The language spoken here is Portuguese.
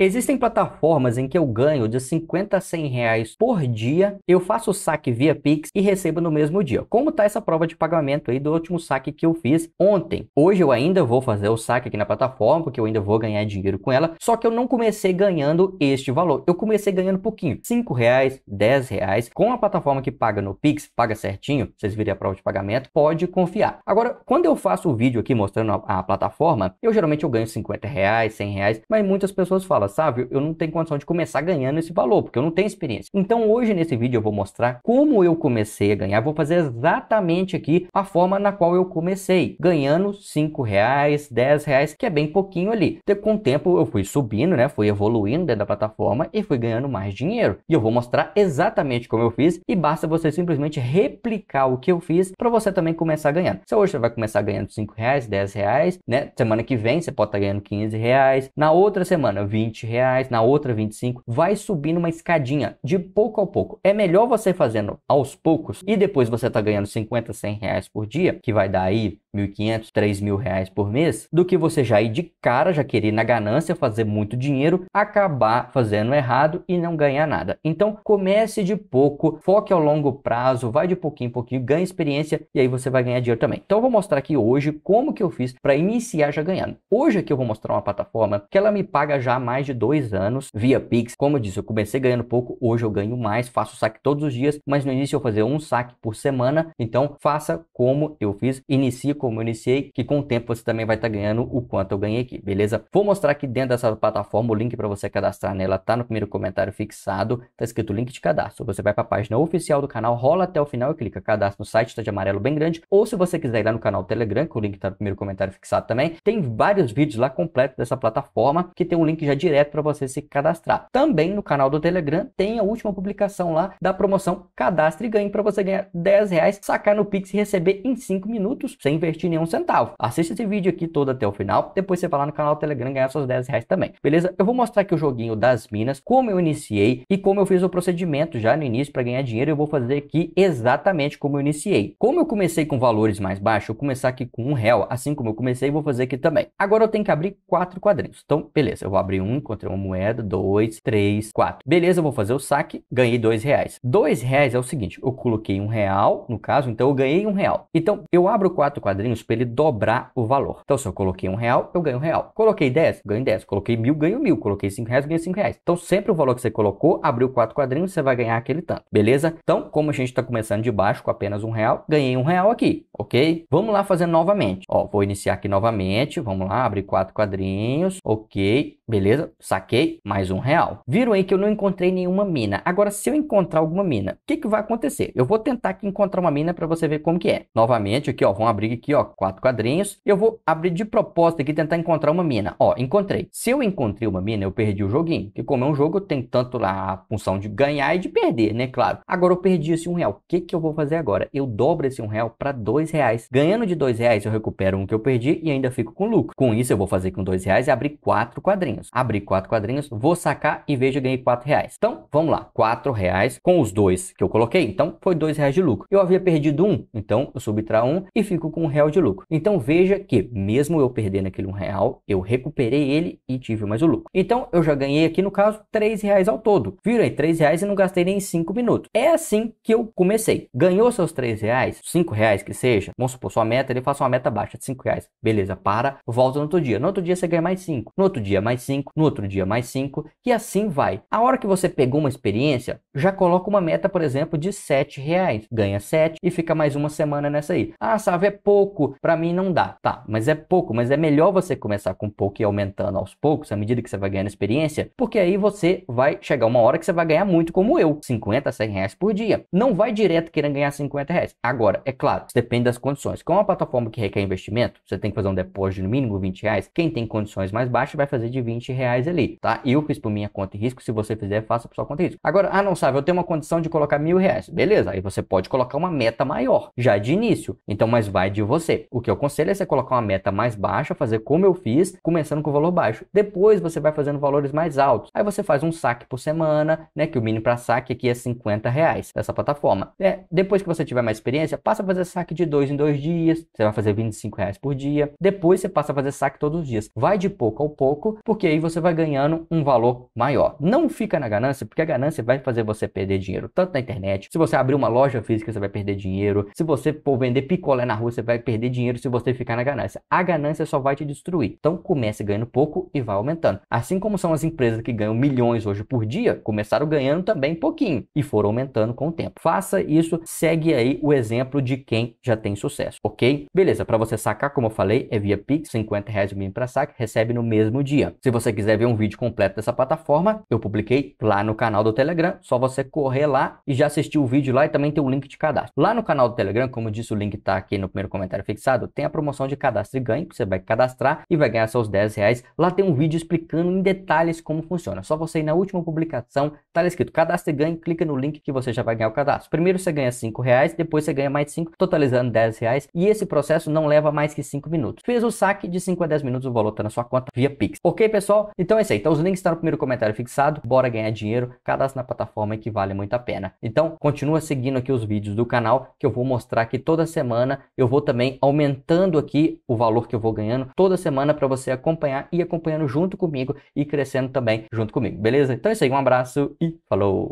Existem plataformas em que eu ganho de 50 a 100 reais por dia, eu faço o saque via Pix e recebo no mesmo dia. Como está essa prova de pagamento aí do último saque que eu fiz ontem? Hoje eu ainda vou fazer o saque aqui na plataforma, porque eu ainda vou ganhar dinheiro com ela, só que eu não comecei ganhando este valor. Eu comecei ganhando pouquinho, 5 reais, 10 reais. Com a plataforma que paga no Pix, paga certinho, vocês virem a prova de pagamento, pode confiar. Agora, quando eu faço o vídeo aqui mostrando a, a plataforma, eu geralmente eu ganho 50 reais, 100 reais, mas muitas pessoas falam, dólar, sabe? Eu não tenho condição de começar ganhando esse valor, porque eu não tenho experiência. Então hoje nesse vídeo eu vou mostrar como eu comecei a ganhar. Vou fazer exatamente aqui a forma na qual eu comecei, ganhando 5 reais, 10 reais, que é bem pouquinho ali. Com o tempo eu fui subindo, né? Fui evoluindo dentro da plataforma e fui ganhando mais dinheiro. E eu vou mostrar exatamente como eu fiz e basta você simplesmente replicar o que eu fiz para você também começar ganhando. Se hoje você vai começar ganhando 5 reais, 10 reais, né? Semana que vem você pode estar tá ganhando 15 reais. Na outra semana, 20 20 reais, na outra 25, vai subindo uma escadinha de pouco a pouco. É melhor você fazendo aos poucos e depois você tá ganhando 50, 100 reais por dia, que vai dar aí 1.500, 3.000 reais por mês, do que você já ir de cara, já querer na ganância fazer muito dinheiro, acabar fazendo errado e não ganhar nada. Então comece de pouco, foque ao longo prazo, vai de pouquinho em pouquinho, ganhe experiência e aí você vai ganhar dinheiro também. Então eu vou mostrar aqui hoje como que eu fiz para iniciar já ganhando. Hoje aqui eu vou mostrar uma plataforma que ela me paga já há mais de dois anos via Pix. Como eu disse, eu comecei ganhando pouco, hoje eu ganho mais, faço saque todos os dias, mas no início eu fazia um saque por semana. Então faça como eu fiz, inicie como eu iniciei, que com o tempo você também vai estar tá ganhando o quanto eu ganhei aqui, beleza? Vou mostrar aqui dentro dessa plataforma o link para você cadastrar nela, tá no primeiro comentário fixado, tá escrito link de cadastro. Você vai para a página oficial do canal, rola até o final e clica cadastro no site, tá de amarelo bem grande, ou se você quiser ir lá no canal Telegram, que o link tá no primeiro comentário fixado também, tem vários vídeos lá completos dessa plataforma que tem um link já direto para você se cadastrar. Também no canal do Telegram tem a última publicação lá da promoção Cadastre e Ganhe para você ganhar 10 reais, sacar no Pix e receber em 5 minutos, sem ver investir nenhum centavo. Assista esse vídeo aqui todo até o final, depois você vai lá no canal Telegram ganhar seus 10 reais também, beleza? Eu vou mostrar aqui o joguinho das minas, como eu iniciei e como eu fiz o procedimento já no início para ganhar dinheiro, eu vou fazer aqui exatamente como eu iniciei. Como eu comecei com valores mais baixos, eu começar aqui com um real, assim como eu comecei, vou fazer aqui também. Agora eu tenho que abrir quatro quadrinhos. Então, beleza, eu vou abrir um, encontrei uma moeda, dois, três, quatro. Beleza, eu vou fazer o saque, ganhei dois reais. Dois reais é o seguinte, eu coloquei um real, no caso, então eu ganhei um real. Então, eu abro quatro quadrinhos, quadrinhos para ele dobrar o valor. Então, se eu coloquei um real, eu ganho um real. Coloquei 10, ganho 10. Coloquei mil, ganho mil. Coloquei 5 reais, ganho 5 reais. Então, sempre o valor que você colocou, abriu quatro quadrinhos, você vai ganhar aquele tanto, beleza? Então, como a gente está começando de baixo com apenas um real, ganhei um real aqui ok? Vamos lá fazer novamente. Ó, vou iniciar aqui novamente. Vamos lá, abrir quatro quadrinhos, ok? Beleza, saquei mais um real. Viram aí que eu não encontrei nenhuma mina. Agora, se eu encontrar alguma mina, o que, que vai acontecer? Eu vou tentar aqui encontrar uma mina para você ver como que é. Novamente aqui, ó, vamos abrir aqui, ó, quatro quadrinhos. Eu vou abrir de propósito aqui tentar encontrar uma mina. Ó, encontrei. Se eu encontrei uma mina, eu perdi o joguinho. Porque como é um jogo, eu tenho tanto lá a função de ganhar e de perder, né? Claro. Agora eu perdi esse um real. O que, que eu vou fazer agora? Eu dobro esse um real para dois dois reais. Ganhando de dois reais eu recupero um que eu perdi e ainda fico com lucro. Com isso eu vou fazer com dois reais e abrir quatro quadrinhos. Abri quatro quadrinhos, vou sacar e vejo ganhei quatro reais. Então vamos lá, quatro reais com os dois que eu coloquei, então foi dois reais de lucro. Eu havia perdido um, então eu subtraio um e fico com um real de lucro. Então veja que mesmo eu perdendo aquele um real, eu recuperei ele e tive mais o lucro. Então eu já ganhei aqui no caso três reais ao todo. Viram aí três reais e não gastei nem cinco minutos. É assim que eu comecei. Ganhou seus três reais, cinco reais que seja seja, vamos supor, sua meta, ele faça uma meta baixa de 5 reais. Beleza, para, volta no outro dia. No outro dia você ganha mais 5, no outro dia mais 5, no outro dia mais 5 e assim vai. A hora que você pegou uma experiência, já coloca uma meta, por exemplo, de 7 reais. Ganha 7 e fica mais uma semana nessa aí. Ah, sabe, é pouco, para mim não dá. Tá, mas é pouco, mas é melhor você começar com pouco e aumentando aos poucos, à medida que você vai ganhando experiência, porque aí você vai chegar uma hora que você vai ganhar muito, como eu, 50, 100 reais por dia. Não vai direto querendo ganhar 50 reais. Agora, é claro, depende devidas condições. Com é uma plataforma que requer investimento, você tem que fazer um depósito no mínimo 20 reais. Quem tem condições mais baixas vai fazer de 20 reais ali, tá? Eu fiz por minha conta e risco. Se você fizer, faça por sua conta e risco. Agora, ah, não sabe, eu tenho uma condição de colocar mil reais. Beleza, aí você pode colocar uma meta maior, já de início. Então, mas vai de você. O que eu aconselho é você colocar uma meta mais baixa, fazer como eu fiz, começando com o valor baixo. Depois você vai fazendo valores mais altos. Aí você faz um saque por semana, né? Que o mínimo para saque aqui é 50 reais dessa plataforma. É, depois que você tiver mais experiência, passa a fazer saque de dois dois em dois dias, você vai fazer 25 reais por dia. Depois você passa a fazer saque todos os dias. Vai de pouco a pouco, porque aí você vai ganhando um valor maior. Não fica na ganância, porque a ganância vai fazer você perder dinheiro, tanto na internet. Se você abrir uma loja física, você vai perder dinheiro. Se você for vender picolé na rua, você vai perder dinheiro se você ficar na ganância. A ganância só vai te destruir. Então comece ganhando pouco e vai aumentando. Assim como são as empresas que ganham milhões hoje por dia, começaram ganhando também pouquinho e foram aumentando com o tempo. Faça isso, segue aí o exemplo de quem já tem sucesso, ok? Beleza, para você sacar, como eu falei, é via Pix, 50 reais mínimo para saque, recebe no mesmo dia. Se você quiser ver um vídeo completo dessa plataforma, eu publiquei lá no canal do Telegram, só você correr lá e já assistir o vídeo lá e também tem o link de cadastro. Lá no canal do Telegram, como disse, o link está aqui no primeiro comentário fixado, tem a promoção de cadastro e ganho, que você vai cadastrar e vai ganhar seus 10 reais. Lá tem um vídeo explicando em detalhes como funciona. Só você ir na última publicação, tá lá escrito cadastro e ganho, clica no link que você já vai ganhar o cadastro. Primeiro você ganha 5 reais, depois você ganha mais 5, totalizando custando 10 reais e esse processo não leva mais que 5 minutos. Fez o saque de 5 a 10 minutos, o valor está na sua conta via Pix. Ok, pessoal? Então é isso aí. Então os links estão no primeiro comentário fixado. Bora ganhar dinheiro, cadastre na plataforma que vale muito a pena. Então continua seguindo aqui os vídeos do canal que eu vou mostrar aqui toda semana. Eu vou também aumentando aqui o valor que eu vou ganhando toda semana para você acompanhar e acompanhando junto comigo e crescendo também junto comigo, beleza? Então é isso aí, um abraço e falou!